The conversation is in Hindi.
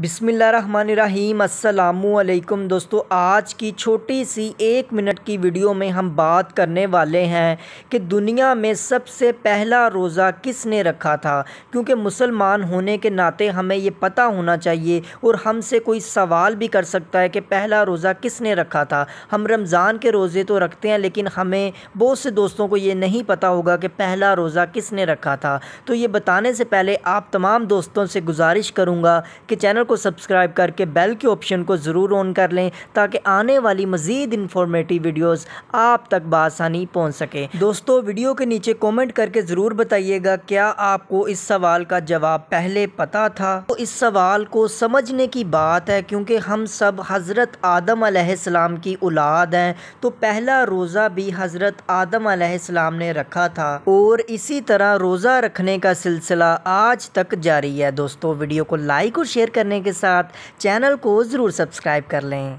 बिसमीम् दोस्तों आज की छोटी सी एक मिनट की वीडियो में हम बात करने वाले हैं कि दुनिया में सबसे पहला रोज़ा किसने रखा था क्योंकि मुसलमान होने के नाते हमें ये पता होना चाहिए और हमसे कोई सवाल भी कर सकता है कि पहला रोज़ा किसने रखा था हम रमज़ान के रोज़े तो रखते हैं लेकिन हमें बहुत से दोस्तों को ये नहीं पता होगा कि पहला रोज़ा किसने रखा था तो ये बताने से पहले आप तमाम दोस्तों से गुजारिश करूँगा कि चैनल को सब्सक्राइब करके बेल के ऑप्शन को ज़रूर ऑन कर लें ताकि आने वाली मज़ीद इन्फॉर्मेटिव वीडियोस आप तक बसानी पहुंच सके दोस्तों वीडियो के नीचे कॉमेंट करके ज़रूर बताइएगा क्या आपको इस सवाल का जवाब पहले पता था तो इस सवाल को समझने की बात है क्योंकि हम सब हज़रत आदम आसमाम की औलाद हैं तो पहला रोज़ा भी हज़रत आदम आसमाम ने रखा था और इसी तरह रोज़ा रखने का सिलसिला आज तक जारी है दोस्तों वीडियो को लाइक और शेयर करने करने के साथ चैनल को ज़रूर सब्सक्राइब कर लें